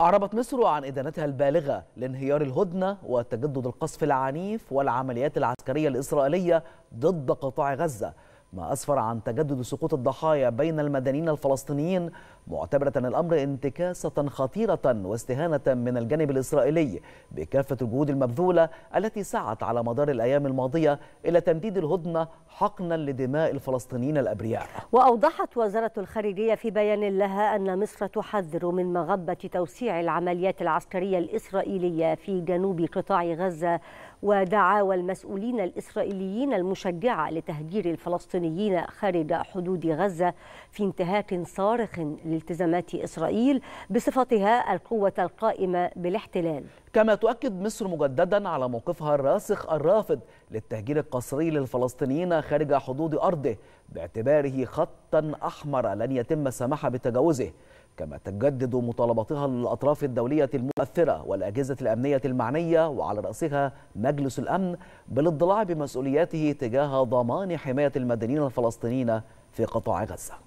أعربت مصر عن إدانتها البالغة لانهيار الهدنة وتجدد القصف العنيف والعمليات العسكرية الإسرائيلية ضد قطاع غزة ما أسفر عن تجدد سقوط الضحايا بين المدنيين الفلسطينيين معتبرة الأمر انتكاسة خطيرة واستهانة من الجانب الإسرائيلي بكافة الجهود المبذولة التي سعت على مدار الأيام الماضية إلى تمديد الهدنة حقنا لدماء الفلسطينيين الأبرياء وأوضحت وزارة الخارجية في بيان لها أن مصر تحذر من مغبة توسيع العمليات العسكرية الإسرائيلية في جنوب قطاع غزة ودعاوى المسؤولين الإسرائيليين المشجعة لتهجير الفلسطينيين فلسطينيين خارج حدود غزة في انتهاك صارخ لالتزامات إسرائيل بصفتها القوة القائمة بالاحتلال كما تؤكد مصر مجددا على موقفها الراسخ الرافض للتهجير القسري للفلسطينيين خارج حدود أرضه باعتباره خطا أحمر لن يتم السماح بتجاوزه كما تجدد مطالبتها للأطراف الدولية المؤثرة والأجهزة الأمنية المعنية وعلى رأسها مجلس الأمن بالاضلاع بمسؤولياته تجاه ضمان حماية المدنيين الفلسطينيين في قطاع غزة